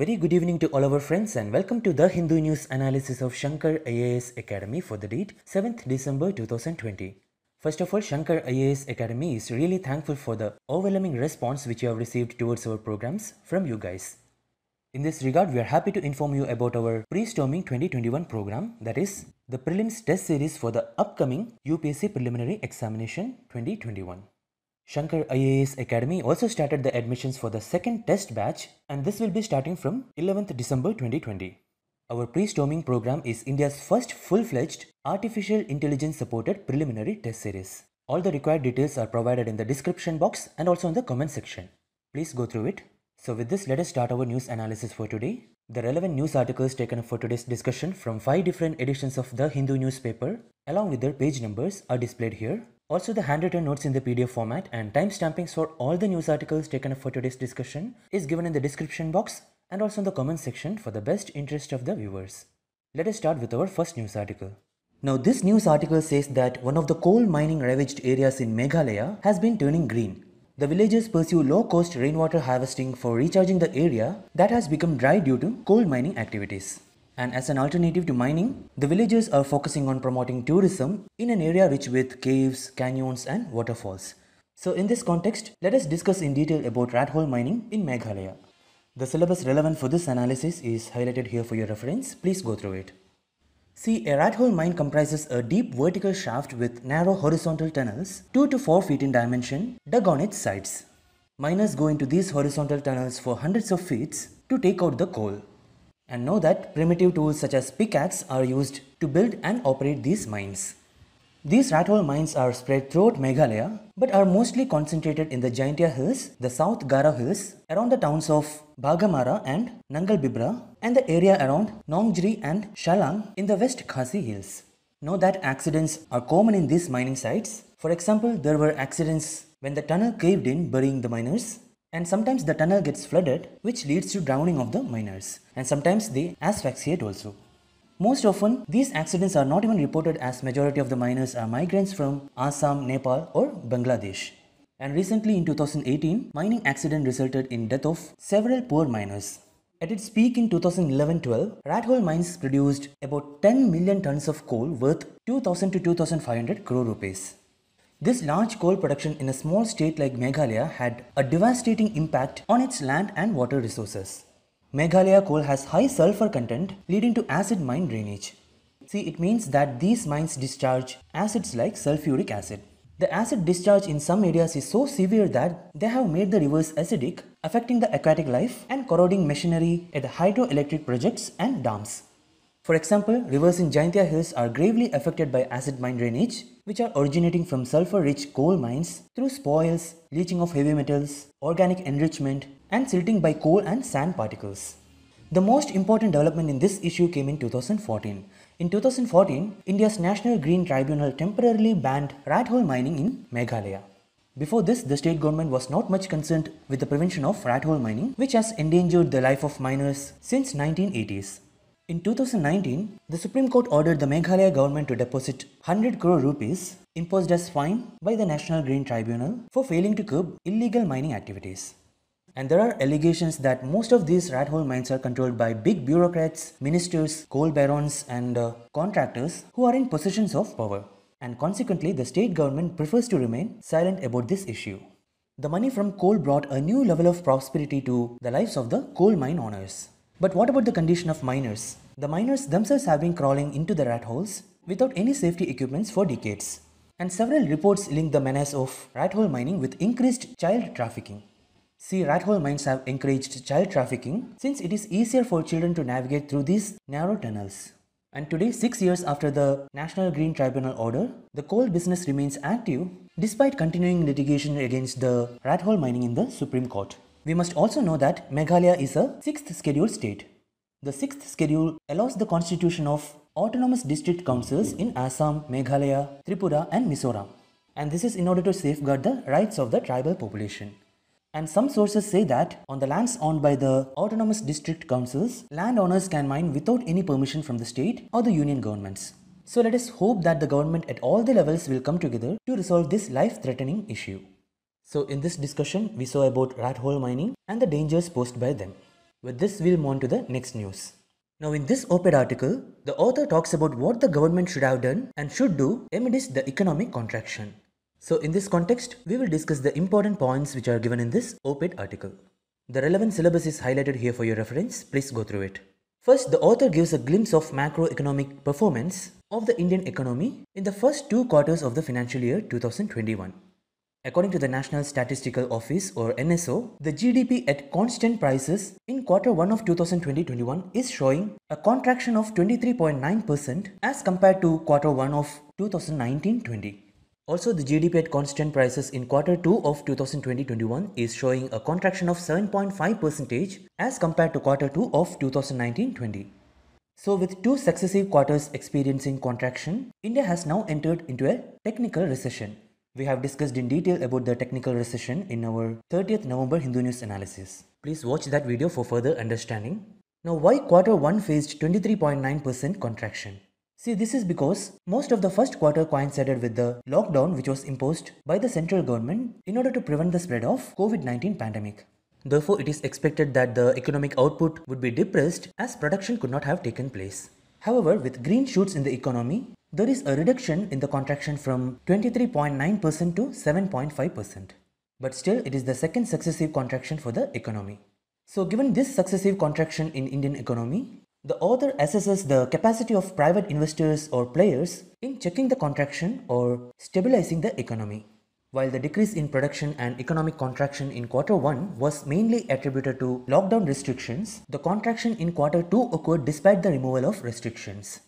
Very good evening to all our friends and welcome to the Hindu news analysis of Shankar IAS Academy for the date 7th December 2020. First of all, Shankar IAS Academy is really thankful for the overwhelming response which you have received towards our programs from you guys. In this regard, we are happy to inform you about our pre-storming 2021 program that is the prelims test series for the upcoming UPSC preliminary examination 2021. Shankar IAS Academy also started the admissions for the second test batch and this will be starting from 11th December 2020. Our pre-storming program is India's first full-fledged artificial intelligence supported preliminary test series. All the required details are provided in the description box and also in the comment section. Please go through it. So with this, let us start our news analysis for today. The relevant news articles taken up for today's discussion from 5 different editions of the Hindu newspaper along with their page numbers are displayed here. Also the handwritten notes in the PDF format and timestampings for all the news articles taken up for today's discussion is given in the description box and also in the comments section for the best interest of the viewers. Let us start with our first news article. Now this news article says that one of the coal mining ravaged areas in Meghalaya has been turning green. The villagers pursue low-cost rainwater harvesting for recharging the area that has become dry due to coal mining activities. And as an alternative to mining, the villagers are focusing on promoting tourism in an area rich with caves, canyons, and waterfalls. So, in this context, let us discuss in detail about rat hole mining in Meghalaya. The syllabus relevant for this analysis is highlighted here for your reference. Please go through it. See, a rat hole mine comprises a deep vertical shaft with narrow horizontal tunnels, 2 to 4 feet in dimension, dug on its sides. Miners go into these horizontal tunnels for hundreds of feet to take out the coal and know that primitive tools such as pickaxe are used to build and operate these mines. These rat hole mines are spread throughout Meghalaya but are mostly concentrated in the Jaintia Hills, the South Gara Hills, around the towns of Bhagamara and Nangalbibra and the area around Nongjri and Shalang in the West Khasi Hills. Know that accidents are common in these mining sites. For example, there were accidents when the tunnel caved in burying the miners and sometimes the tunnel gets flooded, which leads to drowning of the miners. And sometimes they asphyxiate also. Most often, these accidents are not even reported as majority of the miners are migrants from Assam, Nepal or Bangladesh. And recently in 2018, mining accident resulted in death of several poor miners. At its peak in 2011-12, Rathole mines produced about 10 million tons of coal worth 2000 to 2500 crore rupees. This large coal production in a small state like Meghalaya had a devastating impact on its land and water resources. Meghalaya coal has high sulfur content leading to acid mine drainage. See, it means that these mines discharge acids like sulfuric acid. The acid discharge in some areas is so severe that they have made the rivers acidic, affecting the aquatic life and corroding machinery at the hydroelectric projects and dams. For example, rivers in Jaintia Hills are gravely affected by acid mine drainage, which are originating from sulfur-rich coal mines through spoils, leaching of heavy metals, organic enrichment, and silting by coal and sand particles. The most important development in this issue came in 2014. In 2014, India's National Green Tribunal temporarily banned rat hole mining in Meghalaya. Before this, the state government was not much concerned with the prevention of rat hole mining, which has endangered the life of miners since 1980s. In 2019, the Supreme Court ordered the Meghalaya government to deposit 100 crore rupees imposed as fine by the National Green Tribunal for failing to curb illegal mining activities. And there are allegations that most of these rat hole mines are controlled by big bureaucrats, ministers, coal barons, and uh, contractors who are in positions of power. And consequently, the state government prefers to remain silent about this issue. The money from coal brought a new level of prosperity to the lives of the coal mine owners. But what about the condition of miners? The miners themselves have been crawling into the rat holes without any safety equipments for decades. And several reports link the menace of rat hole mining with increased child trafficking. See, rat hole mines have encouraged child trafficking since it is easier for children to navigate through these narrow tunnels. And today, six years after the National Green Tribunal order, the coal business remains active despite continuing litigation against the rat hole mining in the Supreme Court. We must also know that Meghalaya is a 6th schedule state. The 6th schedule allows the constitution of autonomous district councils in Assam, Meghalaya, Tripura and Mizoram. And this is in order to safeguard the rights of the tribal population. And some sources say that on the lands owned by the autonomous district councils, landowners can mine without any permission from the state or the union governments. So let us hope that the government at all the levels will come together to resolve this life-threatening issue. So in this discussion, we saw about rat hole mining and the dangers posed by them. With this, we'll move on to the next news. Now in this op-ed article, the author talks about what the government should have done and should do amidst the economic contraction. So in this context, we will discuss the important points which are given in this op-ed article. The relevant syllabus is highlighted here for your reference, please go through it. First, the author gives a glimpse of macroeconomic performance of the Indian economy in the first two quarters of the financial year 2021. According to the National Statistical Office or NSO, the GDP at constant prices in quarter 1 of 2020-21 is showing a contraction of 23.9% as compared to quarter 1 of 2019-20. Also, the GDP at constant prices in quarter 2 of 2020-21 is showing a contraction of 7.5% as compared to quarter 2 of 2019-20. So, with two successive quarters experiencing contraction, India has now entered into a technical recession. We have discussed in detail about the technical recession in our 30th November Hindu News analysis. Please watch that video for further understanding. Now why quarter 1 faced 23.9% contraction? See this is because most of the first quarter coincided with the lockdown which was imposed by the central government in order to prevent the spread of COVID-19 pandemic. Therefore, it is expected that the economic output would be depressed as production could not have taken place. However, with green shoots in the economy, there is a reduction in the contraction from 23.9% to 7.5%. But still, it is the second successive contraction for the economy. So given this successive contraction in Indian economy, the author assesses the capacity of private investors or players in checking the contraction or stabilizing the economy. While the decrease in production and economic contraction in quarter 1 was mainly attributed to lockdown restrictions, the contraction in quarter 2 occurred despite the removal of restrictions.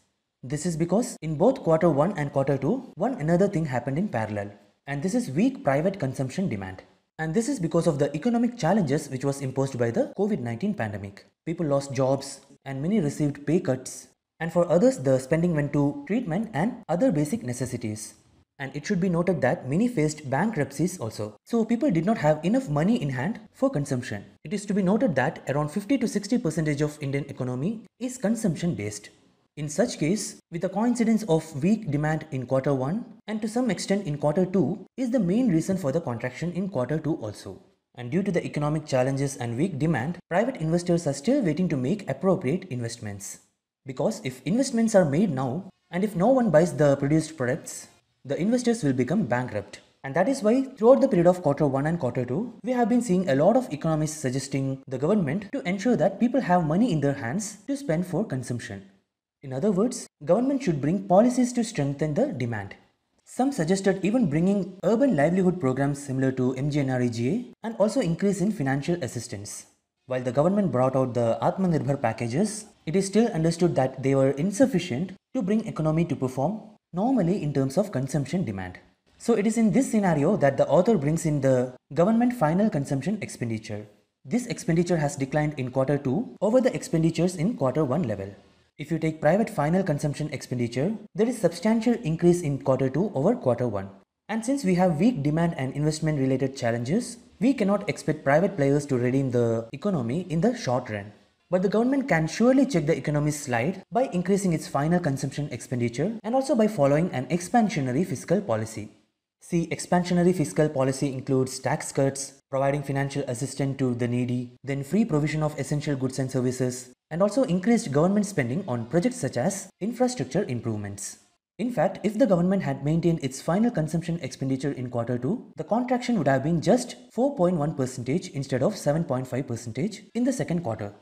This is because in both quarter 1 and quarter 2, one another thing happened in parallel. And this is weak private consumption demand. And this is because of the economic challenges which was imposed by the COVID-19 pandemic. People lost jobs and many received pay cuts. And for others, the spending went to treatment and other basic necessities. And it should be noted that many faced bankruptcies also. So people did not have enough money in hand for consumption. It is to be noted that around 50 to 60 percentage of Indian economy is consumption based. In such case, with a coincidence of weak demand in quarter 1 and to some extent in quarter 2 is the main reason for the contraction in quarter 2 also. And due to the economic challenges and weak demand, private investors are still waiting to make appropriate investments. Because if investments are made now, and if no one buys the produced products, the investors will become bankrupt. And that is why throughout the period of quarter 1 and quarter 2, we have been seeing a lot of economists suggesting the government to ensure that people have money in their hands to spend for consumption. In other words, government should bring policies to strengthen the demand. Some suggested even bringing urban livelihood programs similar to MGNREGA and also increase in financial assistance. While the government brought out the Atmanirbhar packages, it is still understood that they were insufficient to bring economy to perform normally in terms of consumption demand. So it is in this scenario that the author brings in the government final consumption expenditure. This expenditure has declined in quarter 2 over the expenditures in quarter 1 level. If you take private final consumption expenditure, there is substantial increase in quarter 2 over quarter 1. And since we have weak demand and investment related challenges, we cannot expect private players to redeem the economy in the short run. But the government can surely check the economy's slide by increasing its final consumption expenditure and also by following an expansionary fiscal policy. See, expansionary fiscal policy includes tax cuts, providing financial assistance to the needy, then free provision of essential goods and services, and also increased government spending on projects such as infrastructure improvements. In fact, if the government had maintained its final consumption expenditure in quarter 2, the contraction would have been just 4.1% instead of 7.5% in the second quarter.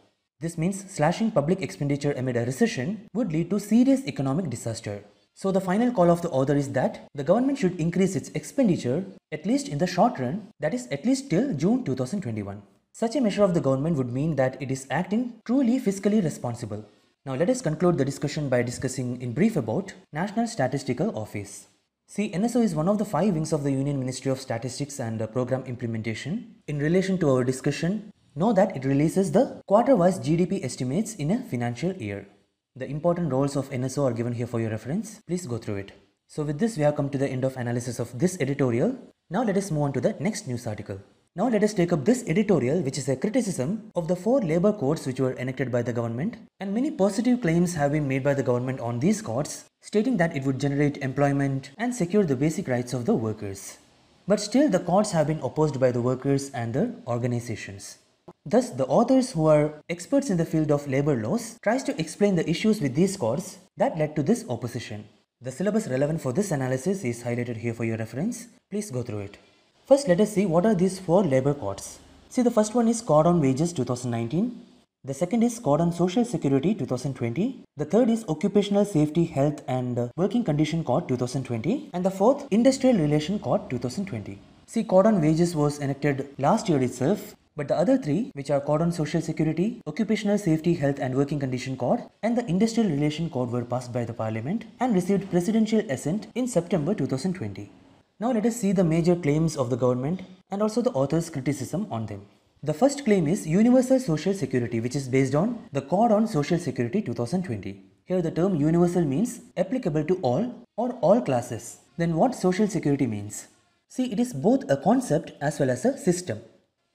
This means slashing public expenditure amid a recession would lead to serious economic disaster. So the final call of the author is that the government should increase its expenditure at least in the short run, that is at least till June 2021. Such a measure of the government would mean that it is acting truly fiscally responsible. Now let us conclude the discussion by discussing in brief about National Statistical Office. See, NSO is one of the five wings of the Union Ministry of Statistics and uh, Program Implementation. In relation to our discussion, know that it releases the quarter-wise GDP estimates in a financial year. The important roles of NSO are given here for your reference. Please go through it. So with this, we have come to the end of analysis of this editorial. Now let us move on to the next news article. Now let us take up this editorial which is a criticism of the four labour codes which were enacted by the government and many positive claims have been made by the government on these codes stating that it would generate employment and secure the basic rights of the workers. But still the codes have been opposed by the workers and their organisations. Thus, the authors who are experts in the field of labor laws tries to explain the issues with these codes that led to this opposition. The syllabus relevant for this analysis is highlighted here for your reference. Please go through it. First, let us see what are these four labor codes. See, the first one is Code on Wages 2019. The second is Code on Social Security 2020. The third is Occupational Safety, Health and Working Condition Code 2020. And the fourth, Industrial Relation Code 2020. See, Code on Wages was enacted last year itself, but the other three, which are Code on Social Security, Occupational Safety, Health and Working Condition Code, and the Industrial Relation Code were passed by the Parliament and received presidential assent in September 2020. Now let us see the major claims of the government and also the author's criticism on them. The first claim is Universal Social Security which is based on the Code on Social Security 2020. Here the term universal means applicable to all or all classes. Then what social security means? See it is both a concept as well as a system.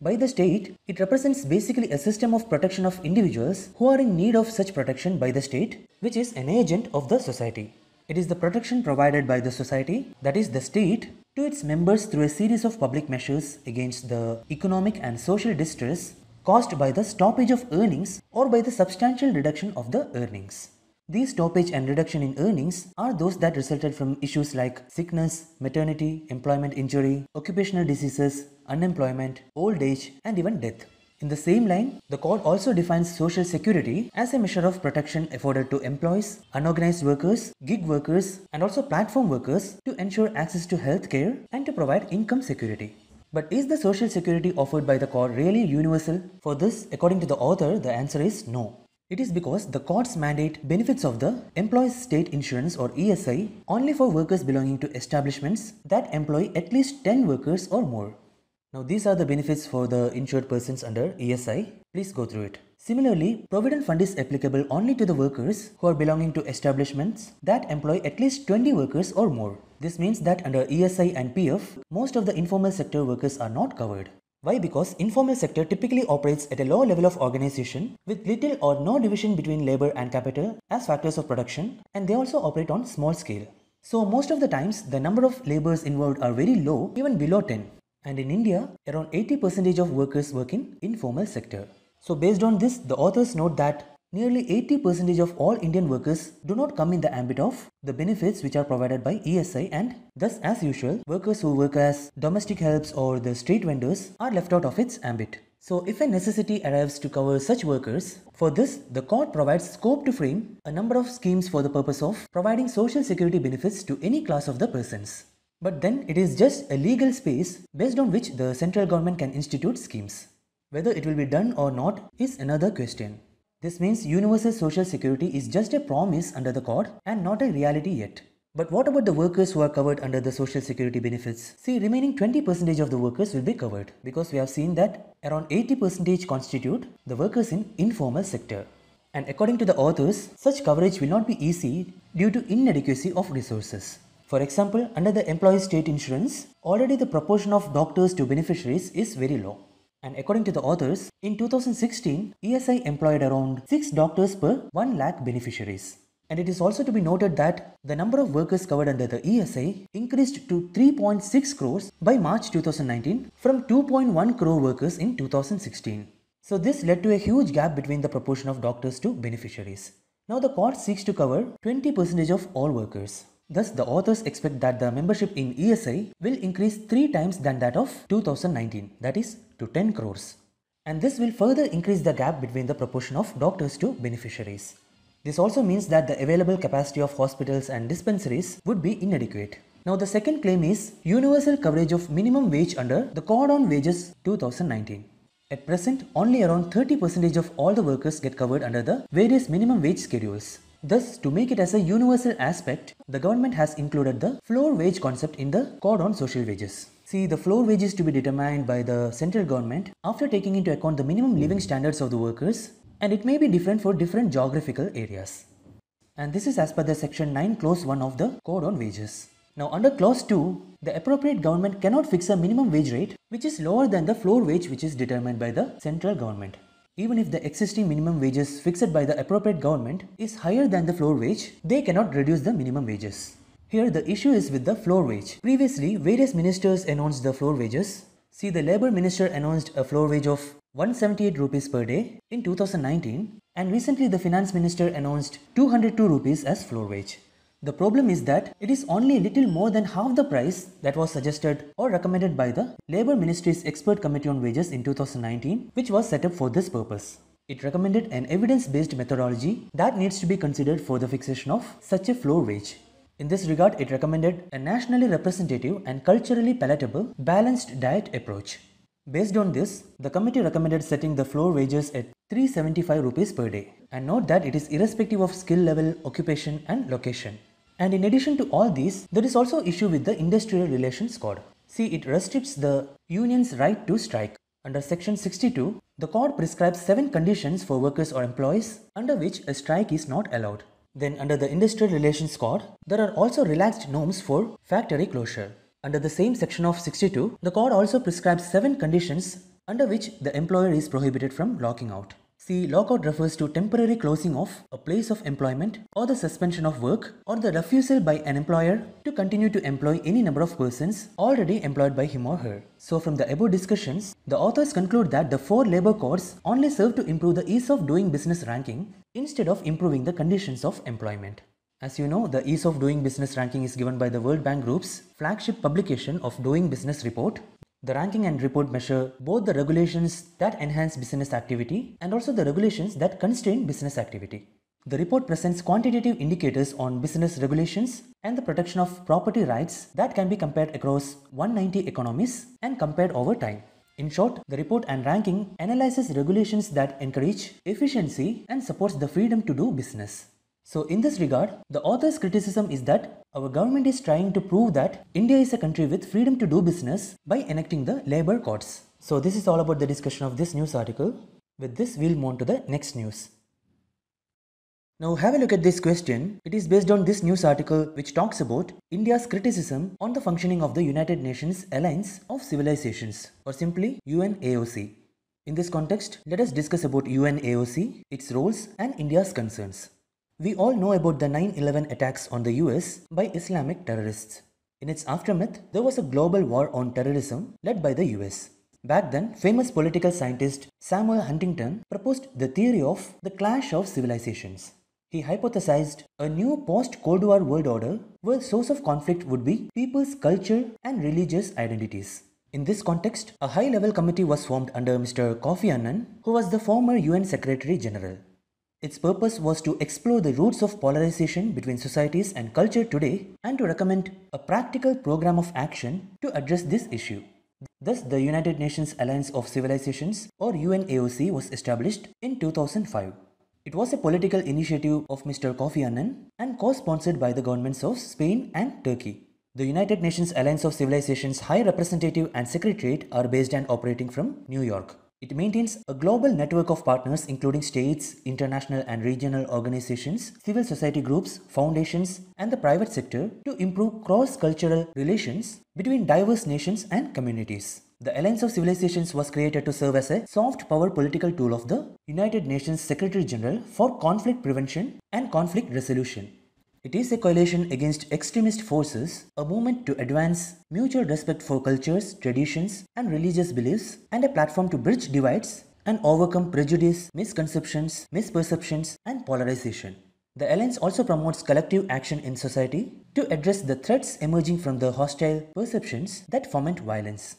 By the state, it represents basically a system of protection of individuals who are in need of such protection by the state which is an agent of the society. It is the protection provided by the society, that is the state, to its members through a series of public measures against the economic and social distress caused by the stoppage of earnings or by the substantial reduction of the earnings. These stoppage and reduction in earnings are those that resulted from issues like sickness, maternity, employment injury, occupational diseases, unemployment, old age, and even death. In the same line, the code also defines social security as a measure of protection afforded to employees, unorganized workers, gig workers, and also platform workers to ensure access to healthcare and to provide income security. But is the social security offered by the court really universal? For this, according to the author, the answer is no. It is because the court's mandate benefits of the Employees State Insurance or ESI only for workers belonging to establishments that employ at least 10 workers or more. Now these are the benefits for the insured persons under ESI. Please go through it. Similarly, Provident Fund is applicable only to the workers who are belonging to establishments that employ at least 20 workers or more. This means that under ESI and PF, most of the informal sector workers are not covered. Why? Because informal sector typically operates at a low level of organization with little or no division between labor and capital as factors of production and they also operate on small scale. So most of the times, the number of laborers involved are very low, even below 10. And in India, around 80% of workers work in informal sector. So based on this, the authors note that nearly 80% of all Indian workers do not come in the ambit of the benefits which are provided by ESI and thus as usual, workers who work as domestic helps or the street vendors are left out of its ambit. So if a necessity arrives to cover such workers, for this the court provides scope to frame a number of schemes for the purpose of providing social security benefits to any class of the persons. But then it is just a legal space based on which the central government can institute schemes. Whether it will be done or not is another question. This means universal social security is just a promise under the court and not a reality yet. But what about the workers who are covered under the social security benefits? See, remaining 20% of the workers will be covered because we have seen that around 80% constitute the workers in informal sector. And according to the authors, such coverage will not be easy due to inadequacy of resources. For example, under the employee state insurance, already the proportion of doctors to beneficiaries is very low. And according to the authors, in 2016, ESI employed around 6 doctors per 1 lakh beneficiaries. And it is also to be noted that the number of workers covered under the ESI increased to 3.6 crores by March 2019 from 2.1 crore workers in 2016. So this led to a huge gap between the proportion of doctors to beneficiaries. Now the court seeks to cover 20% of all workers. Thus, the authors expect that the membership in ESI will increase three times than that of 2019, that is to 10 crores. And this will further increase the gap between the proportion of doctors to beneficiaries. This also means that the available capacity of hospitals and dispensaries would be inadequate. Now the second claim is universal coverage of minimum wage under the Code on Wages 2019. At present, only around 30% of all the workers get covered under the various minimum wage schedules. Thus, to make it as a universal aspect, the government has included the floor wage concept in the Code on Social Wages. See, the floor wage is to be determined by the central government after taking into account the minimum living standards of the workers and it may be different for different geographical areas. And this is as per the section 9 clause 1 of the Code on Wages. Now under clause 2, the appropriate government cannot fix a minimum wage rate which is lower than the floor wage which is determined by the central government. Even if the existing minimum wages fixed by the appropriate government is higher than the floor wage, they cannot reduce the minimum wages. Here the issue is with the floor wage. Previously, various ministers announced the floor wages. See, the labor minister announced a floor wage of 178 rupees per day in 2019 and recently the finance minister announced 202 rupees as floor wage. The problem is that it is only a little more than half the price that was suggested or recommended by the Labour Ministry's Expert Committee on Wages in 2019, which was set up for this purpose. It recommended an evidence-based methodology that needs to be considered for the fixation of such a floor wage. In this regard, it recommended a nationally representative and culturally palatable balanced diet approach. Based on this, the committee recommended setting the floor wages at 375 rupees per day. And note that it is irrespective of skill level, occupation and location. And in addition to all these, there is also issue with the Industrial Relations Code. See, it restricts the union's right to strike. Under section 62, the code prescribes 7 conditions for workers or employees under which a strike is not allowed. Then under the Industrial Relations Code, there are also relaxed norms for factory closure. Under the same section of 62, the code also prescribes 7 conditions under which the employer is prohibited from locking out. See, lockout refers to temporary closing of a place of employment or the suspension of work or the refusal by an employer to continue to employ any number of persons already employed by him or her. So from the above discussions, the authors conclude that the four labor codes only serve to improve the ease of doing business ranking instead of improving the conditions of employment. As you know, the ease of doing business ranking is given by the World Bank Group's flagship publication of Doing Business Report the ranking and report measure both the regulations that enhance business activity and also the regulations that constrain business activity. The report presents quantitative indicators on business regulations and the protection of property rights that can be compared across 190 economies and compared over time. In short, the report and ranking analyzes regulations that encourage efficiency and supports the freedom to do business. So in this regard, the author's criticism is that our government is trying to prove that India is a country with freedom to do business by enacting the labor codes. So this is all about the discussion of this news article. With this, we'll move on to the next news. Now have a look at this question. It is based on this news article which talks about India's criticism on the functioning of the United Nations Alliance of Civilizations or simply UNAOC. In this context, let us discuss about UNAOC, its roles and India's concerns. We all know about the 9 11 attacks on the US by Islamic terrorists. In its aftermath, there was a global war on terrorism led by the US. Back then, famous political scientist Samuel Huntington proposed the theory of the clash of civilizations. He hypothesized a new post Cold War world order where source of conflict would be people's culture and religious identities. In this context, a high level committee was formed under Mr. Kofi Annan, who was the former UN Secretary General. Its purpose was to explore the roots of polarization between societies and culture today and to recommend a practical program of action to address this issue. Thus, the United Nations Alliance of Civilizations or UNAOC was established in 2005. It was a political initiative of Mr. Kofi Annan and co-sponsored by the governments of Spain and Turkey. The United Nations Alliance of Civilizations High Representative and Secretariat are based and operating from New York. It maintains a global network of partners including states, international and regional organizations, civil society groups, foundations and the private sector to improve cross-cultural relations between diverse nations and communities. The Alliance of Civilizations was created to serve as a soft power political tool of the United Nations Secretary General for conflict prevention and conflict resolution. It is a coalition against extremist forces, a movement to advance mutual respect for cultures, traditions, and religious beliefs, and a platform to bridge divides and overcome prejudice, misconceptions, misperceptions, and polarization. The alliance also promotes collective action in society to address the threats emerging from the hostile perceptions that foment violence.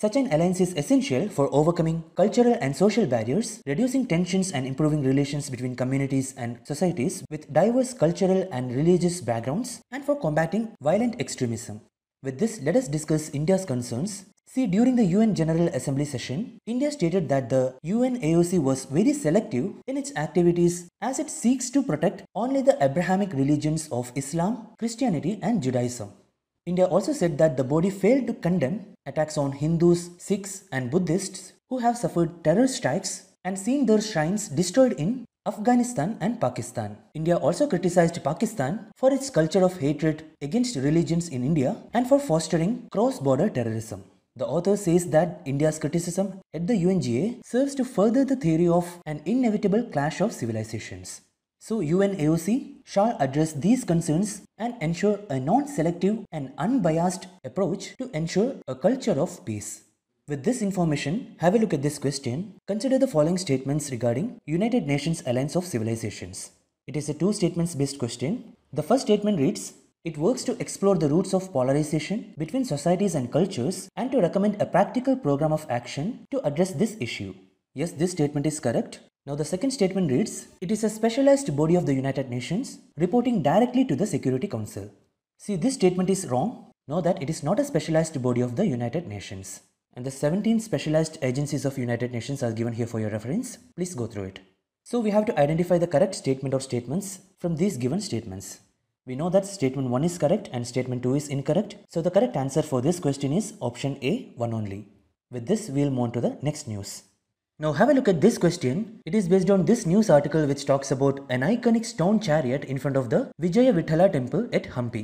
Such an alliance is essential for overcoming cultural and social barriers, reducing tensions and improving relations between communities and societies with diverse cultural and religious backgrounds, and for combating violent extremism. With this, let us discuss India's concerns. See, during the UN General Assembly session, India stated that the UN AOC was very selective in its activities as it seeks to protect only the Abrahamic religions of Islam, Christianity, and Judaism. India also said that the body failed to condemn attacks on Hindus, Sikhs, and Buddhists who have suffered terror strikes and seen their shrines destroyed in Afghanistan and Pakistan. India also criticized Pakistan for its culture of hatred against religions in India and for fostering cross border terrorism. The author says that India's criticism at the UNGA serves to further the theory of an inevitable clash of civilizations so UNAOC shall address these concerns and ensure a non-selective and unbiased approach to ensure a culture of peace. With this information, have a look at this question. Consider the following statements regarding United Nations Alliance of Civilizations. It is a two statements based question. The first statement reads, it works to explore the roots of polarization between societies and cultures and to recommend a practical program of action to address this issue. Yes, this statement is correct. Now the second statement reads, it is a specialized body of the United Nations reporting directly to the Security Council. See this statement is wrong. Know that it is not a specialized body of the United Nations. And the 17 specialized agencies of United Nations are given here for your reference. Please go through it. So we have to identify the correct statement or statements from these given statements. We know that statement 1 is correct and statement 2 is incorrect. So the correct answer for this question is option A, 1 only. With this, we'll move on to the next news. Now have a look at this question. It is based on this news article which talks about an iconic stone chariot in front of the Vijaya Vithala temple at Hampi.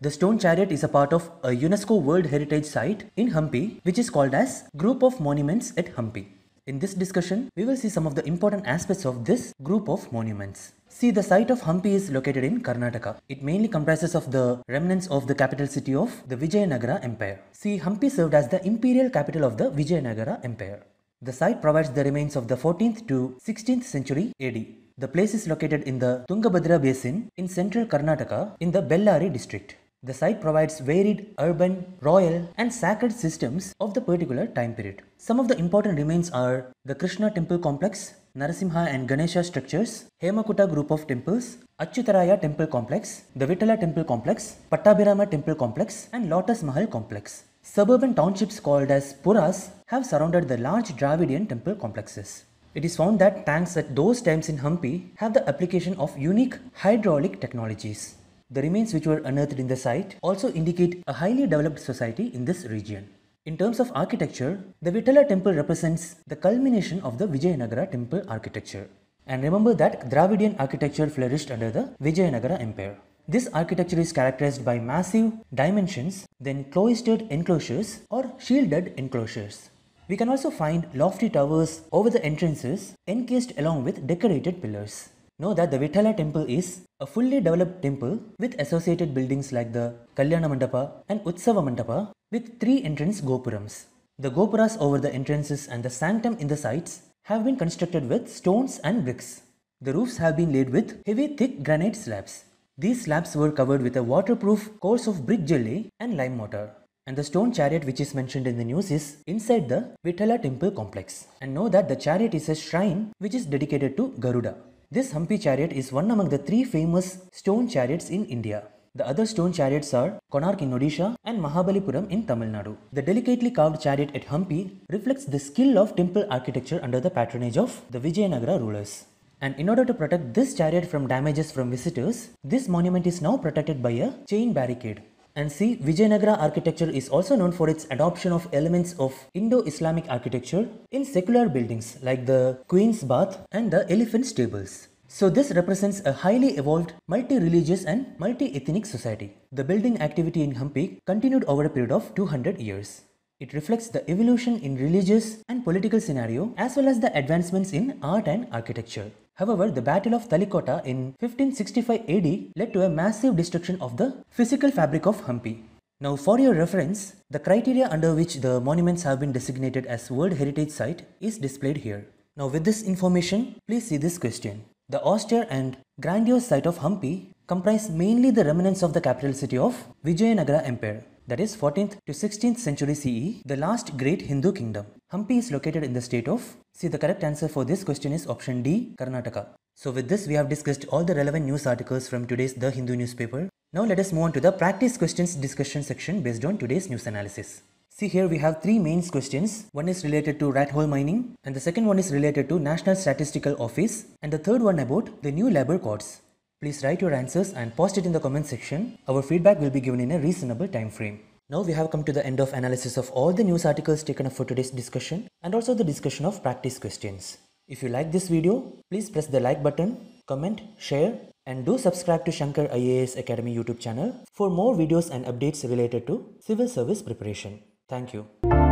The stone chariot is a part of a UNESCO World Heritage Site in Hampi which is called as Group of Monuments at Hampi. In this discussion, we will see some of the important aspects of this group of monuments. See, the site of Hampi is located in Karnataka. It mainly comprises of the remnants of the capital city of the Vijayanagara Empire. See, Hampi served as the imperial capital of the Vijayanagara Empire. The site provides the remains of the 14th to 16th century AD. The place is located in the Tungabhadra basin in central Karnataka in the Bellary district. The site provides varied urban, royal, and sacred systems of the particular time period. Some of the important remains are the Krishna temple complex, Narasimha and Ganesha structures, Hemakuta group of temples, Achyutaraya temple complex, the Vitala temple complex, Pattabhirama temple complex, and Lotus Mahal complex. Suburban townships called as puras have surrounded the large Dravidian temple complexes. It is found that tanks at those times in Hampi have the application of unique hydraulic technologies. The remains which were unearthed in the site also indicate a highly developed society in this region. In terms of architecture, the Vitala temple represents the culmination of the Vijayanagara temple architecture. And remember that Dravidian architecture flourished under the Vijayanagara Empire. This architecture is characterized by massive dimensions, then cloistered enclosures or shielded enclosures. We can also find lofty towers over the entrances encased along with decorated pillars. Know that the Vithala temple is a fully developed temple with associated buildings like the Kalyana Mandapa and Utsava Mandapa with three entrance gopurams. The gopuras over the entrances and the sanctum in the sites have been constructed with stones and bricks. The roofs have been laid with heavy thick granite slabs. These slabs were covered with a waterproof course of brick jelly and lime mortar. And the stone chariot which is mentioned in the news is inside the Vithala temple complex. And know that the chariot is a shrine which is dedicated to Garuda. This Hampi chariot is one among the three famous stone chariots in India. The other stone chariots are Konark in Odisha and Mahabalipuram in Tamil Nadu. The delicately carved chariot at Hampi reflects the skill of temple architecture under the patronage of the Vijayanagara rulers. And in order to protect this chariot from damages from visitors, this monument is now protected by a chain barricade. And see, Vijayanagara architecture is also known for its adoption of elements of Indo-Islamic architecture in secular buildings like the Queen's Bath and the Elephant Stables. So this represents a highly evolved, multi-religious and multi-ethnic society. The building activity in Hampi continued over a period of 200 years. It reflects the evolution in religious and political scenario as well as the advancements in art and architecture. However, the Battle of Talikota in 1565 AD led to a massive destruction of the physical fabric of Hampi. Now for your reference, the criteria under which the monuments have been designated as World Heritage Site is displayed here. Now with this information, please see this question. The austere and grandiose site of Hampi comprise mainly the remnants of the capital city of Vijayanagara Empire that is 14th to 16th century CE, the last great Hindu kingdom. Hampi is located in the state of? See the correct answer for this question is option D, Karnataka. So with this we have discussed all the relevant news articles from today's The Hindu newspaper. Now let us move on to the practice questions discussion section based on today's news analysis. See here we have three main questions. One is related to rat hole mining and the second one is related to National Statistical Office and the third one about the new labor courts. Please write your answers and post it in the comment section. Our feedback will be given in a reasonable time frame. Now we have come to the end of analysis of all the news articles taken up for today's discussion and also the discussion of practice questions. If you like this video, please press the like button, comment, share and do subscribe to Shankar IAS Academy YouTube channel for more videos and updates related to civil service preparation. Thank you.